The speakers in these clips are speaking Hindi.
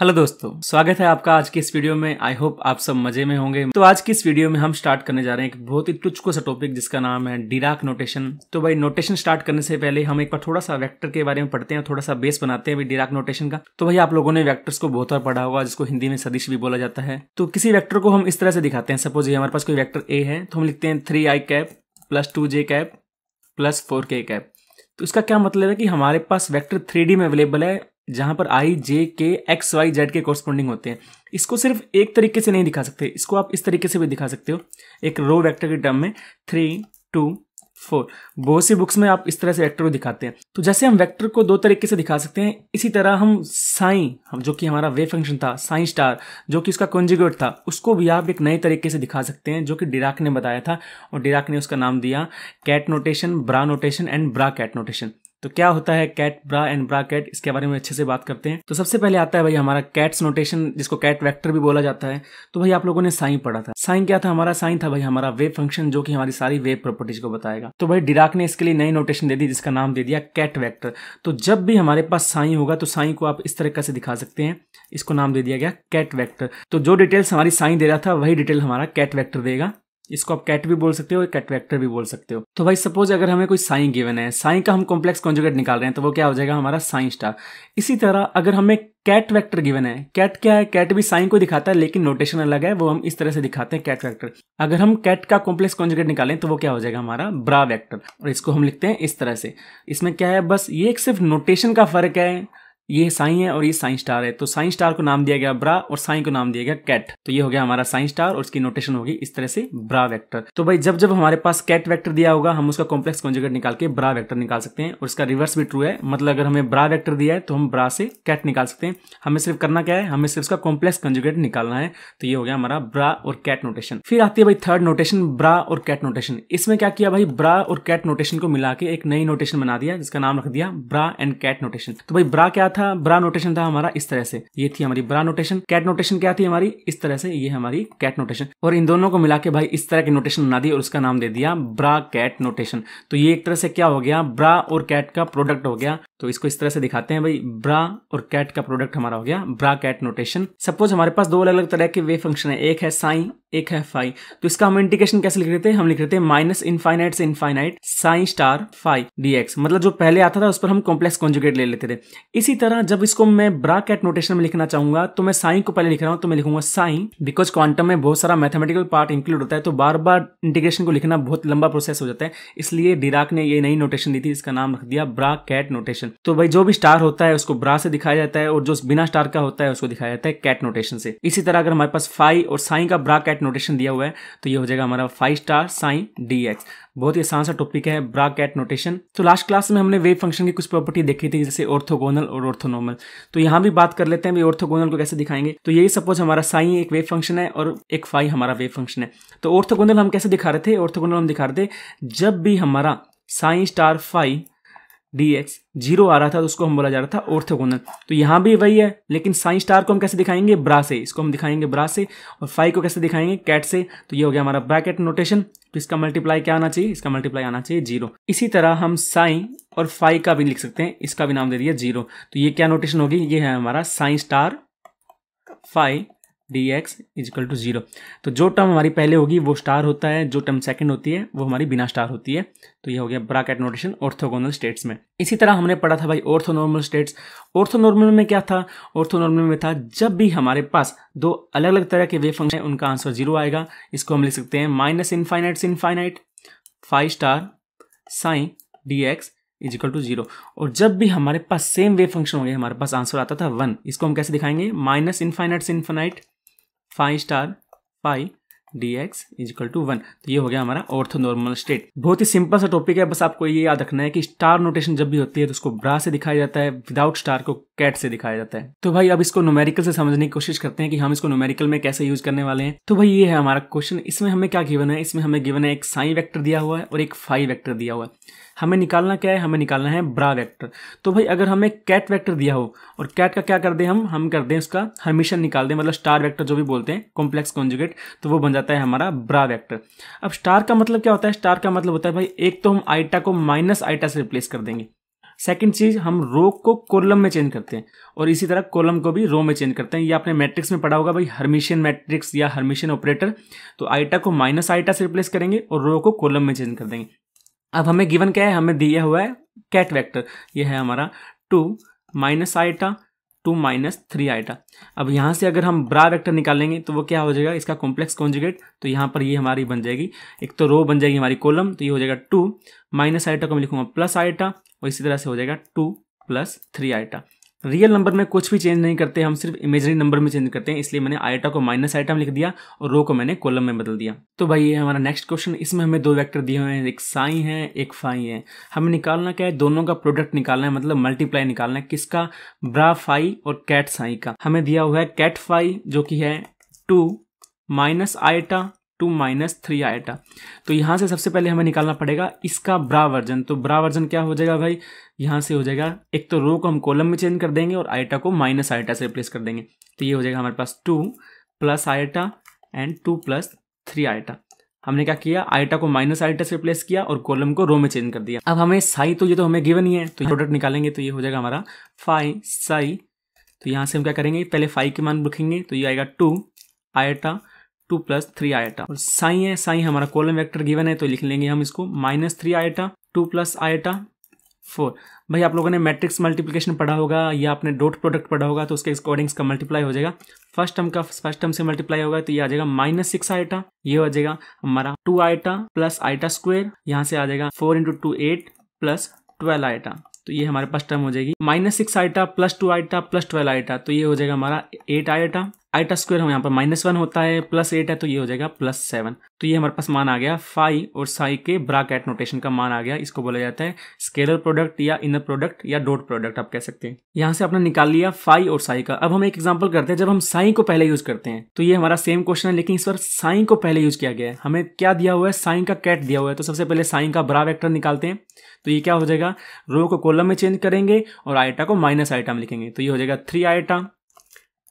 हेलो दोस्तों स्वागत है आपका आज के इस वीडियो में आई होप आप सब मजे में होंगे तो आज की इस वीडियो में हम स्टार्ट करने जा रहे हैं एक बहुत ही टुचको सा टॉपिक जिसका नाम है डिराक नोटेशन तो भाई नोटेशन स्टार्ट करने से पहले हम एक बार थोड़ा सा वेक्टर के बारे में पढ़ते हैं थोड़ा सा बेस बनाते हैं डिराक नोटेशन का तो भाई आप लोगों ने वैक्टर्स को बहुत बार पढ़ा होगा जिसको हिंदी में सदिश भी बोला जाता है तो किसी वैक्टर को हम इस तरह से दिखाते हैं सपोज ये हमारे पास कोई वैक्टर ए है तो हम लिखते हैं three I cap plus two J cap plus four K cap तो इसका क्या मतलब है कि हमारे पास वैक्टर थ्री में अवेलेबल है जहां पर I J K X Y Z के कॉरस्पॉन्डिंग होते हैं इसको सिर्फ एक तरीके से नहीं दिखा सकते इसको आप इस तरीके से भी दिखा सकते हो एक रो वेक्टर के टर्म में थ्री टू फोर बहुत सी बुक्स में आप इस तरह से वेक्टर को दिखाते हैं तो जैसे हम वेक्टर को दो तरीके से दिखा सकते हैं इसी तरह हम साई हम जो कि हमारा वे फंक्शन था साई स्टार जो कि उसका कॉन्जिगेट था उसको भी आप एक नए तरीके से दिखा सकते हैं जो कि डिराक ने बताया था और डिराक ने उसका नाम दिया ket notation bra notation and bra ket notation तो क्या होता है ket bra and bra ket इसके बारे में अच्छे से बात करते हैं तो सबसे पहले आता है भाई हमारा कैट्स नोटेशन जिसको कैट वेक्टर भी बोला जाता है तो भाई आप लोगों ने साइन पढ़ा था साइन क्या था हमारा साइन था भाई हमारा वेव फंक्शन जो कि हमारी सारी वेव प्रॉपर्टीज को बताएगा तो भाई डिराक ने इसके लिए नई नोटेशन दे दी जिसका नाम दे दिया कैट वैक्टर तो जब भी हमारे पास साइन होगा तो साइन को आप इस तरीके से दिखा सकते हैं इसको नाम दे दिया गया कैट वैक्टर तो जो डिटेल्स हमारी साइन दे रहा था वही डिटेल हमारा कैट वैक्टर देगा इसको आप कैट भी बोल सकते हो कैट वेक्टर भी बोल सकते हो तो भाई सपोज अगर हमें कोई साइन गिवन है साई का हम कॉम्प्लेक्स कॉन्जुगेट निकाल रहे हैं तो वो क्या हो जाएगा हमारा साइन स्टार इसी तरह अगर हमें कैट वेक्टर गिवन है कैट क्या है कैट भी साइन को दिखाता है लेकिन नोटेशन अलग है वो हम इस तरह से दिखाते हैं कैट वेक्टर अगर हम कैट का कॉम्प्लेक्स कॉन्जुगेट निकालें तो वो क्या हो जाएगा हमारा ब्रा वेक्टर और इसको हम लिखते हैं इस तरह से इसमें क्या है बस ये एक सिर्फ नोटेशन का फर्क है ये साई है और ये साइन स्टार है तो साइन स्टार को नाम दिया गया ब्रा और साई को नाम दिया गया कैट तो ये हो गया हमारा साइन स्टार और इसकी नोटेशन होगी इस तरह से ब्रा वेक्टर तो भाई जब जब हमारे पास कैट वेक्टर दिया होगा हम उसका कॉम्प्लेक्स कॉन्जुगेट निकाल के ब्रा वेक्टर निकाल सकते हैं और इसका रिवर्स भी ट्रू है मतलब अगर हमें ब्रा वेक्टर दिया है तो हम ब्रा से कैट निकाल सकते हैं हमें सिर्फ करना क्या है हमें सिर्फ उसका कॉम्प्लेक्स कॉन्जुगेट निकालना है तो ये हो गया हमारा ब्रा और कैट नोटेशन फिर आती है भाई थर्ड नोटेशन ब्रा और कैट नोटेशन इसमें क्या किया भाई ब्रा और कैट नोटेशन को मिला के एक नई नोटेशन बना दिया जिसका नाम रख दिया ब्रा एंड कैट नोटेशन तो भाई ब्रा क्या था था ब्रा नोटेशन था हमारा इस तरह से ये थी हमारी ब्रा नोटेशन कैट नोटेशन क्या थी हमारी इस तरह से ये हमारी कैट नोटेशन और इन दोनों को मिला के भाई इस तरह के नोटेशन बना दी और उसका नाम दे दिया ब्रा कैट नोटेशन तो ये एक तरह से क्या हो गया ब्रा और कैट का प्रोडक्ट हो गया तो इसको इस तरह से दिखाते हैं भाई ब्रा और कैट का प्रोडक्ट हमारा हो गया ब्रा कैट नोटेशन सपोज हमारे पास दो अलग अलग तरह के वे फंक्शन है एक है साइन एक है फाइव तो इसका हम इंडिकेशन कैसे लिख रहे थे हम लिख रहे थे माइनस इनफाइनाइट से infinite psi star phi d मतलब जो पहले आता था उस पर हम कॉम्प्लेक्स कॉन्जुगेट ले लेते थे इसी तरह तरह जब इसको मैं ब्राकेट नोटेशन में लिखना चाहूंगा तो मैं साइन को पहले लिख रहा हूं तो मैं लिखूंगा साइन बिकॉज क्वांटम में बहुत सारा मैथमेटिकल पार्ट इंक्लूड होता है तो बार बार इंटीग्रेशन को लिखना बहुत लंबा प्रोसेस हो जाता है इसलिए डिराक ने ये नई नोटेशन दी थी इसका नाम रख दिया ब्रा नोटेशन तो भाई जो भी स्टार होता है उसको ब्रा से दिखाया जाता है और जो बिना स्टार का होता है उसको दिखाया जाता है कैट नोटेशन से इसी तरह अगर हमारे पास फाइव और साइन का ब्रा कैट नोटेशन दिया हुआ है तो ये हो जाएगा हमारा फाइव स्टार साइन डी बहुत ही आसान सा टॉपिक है ब्रा कैट नोटेशन तो लास्ट क्लास में हमने वेव फंक्शन की कुछ प्रॉपर्टी देखी थी जैसे ऑर्थोगोनल और ऑर्थोनॉमल तो यहाँ भी बात कर लेते हैं ऑर्थोगोनल को कैसे दिखाएंगे तो यही सपोज हमारा साई एक वेव फंक्शन है और एक फाई हमारा वेव फंक्शन है तो ऑर्थोगोनल हम कैसे दिखा रहे थे ऑर्थोगोनल हम दिखा रहे थे जब भी हमारा psi star phi d x zero आ रहा था तो उसको हम बोला जा रहा था ऑर्थोगोनल तो यहाँ भी वही है लेकिन साइन स्टार को हम कैसे दिखाएंगे ब्रा से इसको हम दिखाएंगे ब्रा से और फाइव को कैसे दिखाएंगे कैट से तो ये हो गया हमारा ब्रैकेट नोटेशन तो इसका मल्टीप्लाई क्या आना चाहिए इसका मल्टीप्लाई आना चाहिए जीरो इसी तरह हम साइन और फाई का भी लिख सकते हैं इसका भी नाम दे दिया जीरो तो ये क्या नोटेशन होगी ये है हमारा psi star phi d x is equal to zero तो जो टर्म हमारी पहले होगी वो स्टार होता है जो टर्म सेकंड होती है वो हमारी बिना स्टार होती है तो ये हो गया ब्राकेट नोटेशन ऑर्थोगोनल स्टेट्स में इसी तरह हमने पढ़ा था भाई ऑर्थोनॉर्मल स्टेट्स ऑर्थोनॉर्मल में क्या था ऑर्थोनॉर्मल में था जब भी हमारे पास दो अलग अलग तरह के वे फंक्शन है उनका आंसर जीरो आएगा इसको हम लिख सकते हैं माइनस इनफाइनाइट से infinite phi star psi d x is equal to zero और जब भी हमारे पास सेम वे फंक्शन होंगे हमारे पास आंसर आता था वन इसको हम कैसे दिखाएंगे माइनस इनफाइनाइट से infinite phi star phi d x is equal to one तो ये हो गया हमारा ऑर्थो नॉर्मल स्टेट बहुत ही सिंपल सा टॉपिक है बस आपको ये याद रखना है कि स्टार नोटेशन जब भी होती है तो उसको ब्रा से दिखाया जाता है विदाउट स्टार को कैट से दिखाया जाता है तो भाई अब इसको नोमेरिकल से समझने की कोशिश करते हैं कि हम इसको नोमेरिकल में कैसे यूज करने वाले हैं तो भाई ये है हमारा क्वेश्चन इसमें हमें क्या गिवन है इसमें हमें गिवन है एक साई वैक्टर दिया हुआ है और एक फाइव वैक्टर दिया हुआ है हमें निकालना क्या है हमें निकालना है ब्रा वैक्टर तो भाई अगर हमें कैट वैक्टर दिया हो और कैट का क्या कर दें हम हम कर दें उसका हर्मिशन निकाल दें मतलब स्टार वैक्टर जो भी बोलते हैं कॉम्प्लेक्स कॉन्जुगेट तो वो बन जाता है हमारा ब्रा वैक्टर अब स्टार का मतलब क्या होता है स्टार का मतलब होता है भाई एक तो हम आइटा को माइनस आइटा से रिप्लेस कर देंगे सेकंड चीज हम रो को कोलम में चेंज करते हैं और इसी तरह कोलम को भी रो में चेंज करते हैं ये आपने मैट्रिक्स में पढ़ा होगा भाई हर्मिशियन मैट्रिक्स या हर्मिशियन ऑपरेटर तो आइटा को माइनस आइटा से रिप्लेस करेंगे और रो को कोलम में चेंज कर देंगे अब हमें गिवन क्या है हमें दिया हुआ है कैट वैक्टर यह है हमारा two minus iota two minus three iota अब यहाँ से अगर हम ब्रा वेक्टर निकालेंगे तो वो क्या हो जाएगा इसका कॉम्प्लेक्स कॉन्जुगेट तो यहाँ पर ये हमारी बन जाएगी एक तो रो बन जाएगी हमारी कॉलम तो ये हो जाएगा टू माइनस आइटा को मैं लिखूंगा प्लस आइटा और इसी तरह से हो जाएगा two plus three iota real number में कुछ भी चेंज नहीं करते हम सिर्फ इमेजरी नंबर में चेंज करते हैं इसलिए मैंने आइटा को माइनस आइटम लिख दिया और रो को मैंने कॉलम में बदल दिया तो भाई ये हमारा नेक्स्ट क्वेश्चन इसमें हमें दो वेक्टर दिए हुए हैं एक साई है एक फाई है हमें निकालना क्या है दोनों का प्रोडक्ट निकालना है मतलब मल्टीप्लाई निकालना है किसका ब्रा फाई और कैट साई का हमें दिया हुआ है कैट फाई जो कि है two minus iota two minus three iota तो यहाँ से सबसे पहले हमें निकालना पड़ेगा इसका ब्रा वर्जन तो ब्रा वर्जन क्या हो जाएगा भाई यहाँ से हो जाएगा एक तो रो को हम कॉलम में चेंज कर देंगे और आइटा को माइनस आइटा से रिप्लेस कर देंगे तो ये हो जाएगा हमारे पास two plus iota and two plus three iota हमने क्या किया आइटा को माइनस आइटा से रिप्लेस किया और कॉलम को रो में चेंज कर दिया अब हमें साई तो ये तो हमें गिवन ही है तो प्रोडक्ट निकालेंगे तो ये हो जाएगा हमारा फाइव साई तो यहाँ से हम क्या करेंगे पहले फाइव के मान रखेंगे तो ये आएगा two iota two plus three iota और साई है साई हमारा कॉलम वेक्टर गिवन है तो लिख लेंगे हम इसको minus three iota two plus iota four भाई आप लोगों ने मैट्रिक्स मल्टीप्लिकेशन पढ़ा होगा या आपने डॉट प्रोडक्ट पढ़ा होगा तो उसके अकॉर्डिंग का मल्टीप्लाई हो जाएगा फर्स्ट टर्म का फर्स्ट टर्म से मल्टीप्लाई होगा तो ये आ जाएगा माइनस सिक्स आयटा ये हो जाएगा हमारा two iota plus iota square यहाँ से आ जाएगा four into two eight plus twelve iota तो ये हमारे फर्स्ट टर्म हो जाएगी minus six iota plus two iota plus twelve iota तो ये हो जाएगा हमारा एट आयटा आइटा स्क्वायर हम यहाँ पर माइनस वन होता है प्लस एट है तो ये हो जाएगा प्लस सेवन तो ये हमारे पास मान आ गया फाई और साई के ब्राकेट नोटेशन का मान आ गया इसको बोला जाता है स्केलर प्रोडक्ट या इनर प्रोडक्ट या डॉट प्रोडक्ट आप कह सकते हैं यहाँ से आपने निकाल लिया फाई और साई का अब हम एक एग्जाम्पल करते हैं जब हम साई को पहले यूज करते हैं तो ये हमारा सेम क्वेश्चन है लेकिन इस पर साई को पहले यूज किया गया है हमें क्या दिया हुआ है साइन का कैट दिया हुआ है तो सबसे पहले साइन का ब्रा वैक्टर निकालते हैं तो ये क्या हो जाएगा रो को कोलम में चेंज करेंगे और आइटा को माइनस आइटा में लिखेंगे तो ये हो जाएगा three iota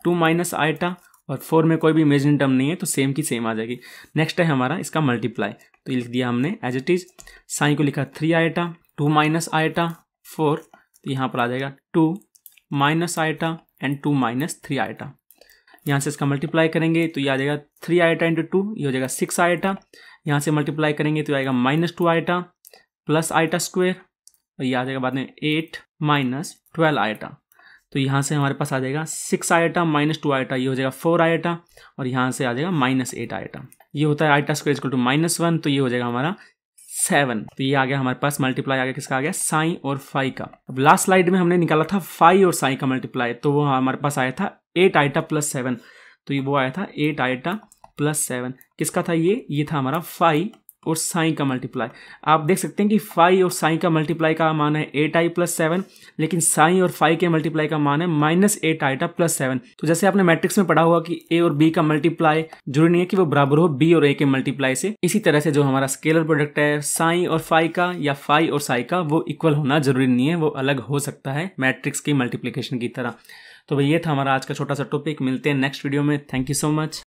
two minus iota और फोर में कोई भी इमेजिन टर्म नहीं है तो सेम की सेम आ जाएगी नेक्स्ट है हमारा इसका मल्टीप्लाई तो लिख दिया हमने एज इट इज साइन को लिखा three iota two minus iota four तो यहाँ पर आ जाएगा two minus iota and two minus three iota यहाँ से इसका मल्टीप्लाई करेंगे तो ये आ जाएगा थ्री आइटा इंटू टू ये हो जाएगा सिक्स आइटा यहाँ से मल्टीप्लाई करेंगे तो आएगा minus two iota plus iota square और ये आ जाएगा बाद में एट माइनस ट्वेल्व आइटा तो यहाँ से हमारे पास आ जाएगा six iota minus two iota ये हो जाएगा फोर आयटा और यहाँ से आ जाएगा माइनस एट आयटा ये होता है iota square equal to minus one तो ये हो जाएगा हमारा सेवन तो ये आ गया हमारे पास मल्टीप्लाई आ गया किसका आ गया साई और फाई का अब लास्ट स्लाइड में हमने निकाला था फाई और साई का मल्टीप्लाई तो वो हमारे पास आया था एट आयटा प्लस सेवन तो ये वो आया था एट आयटा प्लस सेवन किसका था ये ये था हमारा फाई और साई का मल्टीप्लाई आप देख सकते हैं कि फाई और साई का मल्टीप्लाई का मान है एट आई प्लस सेवन लेकिन साई और फाई के मल्टीप्लाई का मान है minus eight iota plus seven तो जैसे आपने मैट्रिक्स में पढ़ा हुआ कि ए और बी का मल्टीप्लाई जरूरी नहीं है कि वो बराबर हो बी और ए के मल्टीप्लाई से इसी तरह से जो हमारा स्केलर प्रोडक्ट है साई और फाई का या फाई और साई का वो इक्वल होना जरूरी नहीं है वो अलग हो सकता है मैट्रिक्स की मल्टीप्लीकेशन की तरह तो भाई ये था हमारा आज का छोटा सा टॉपिक मिलते हैं नेक्स्ट वीडियो में थैंक यू सो मच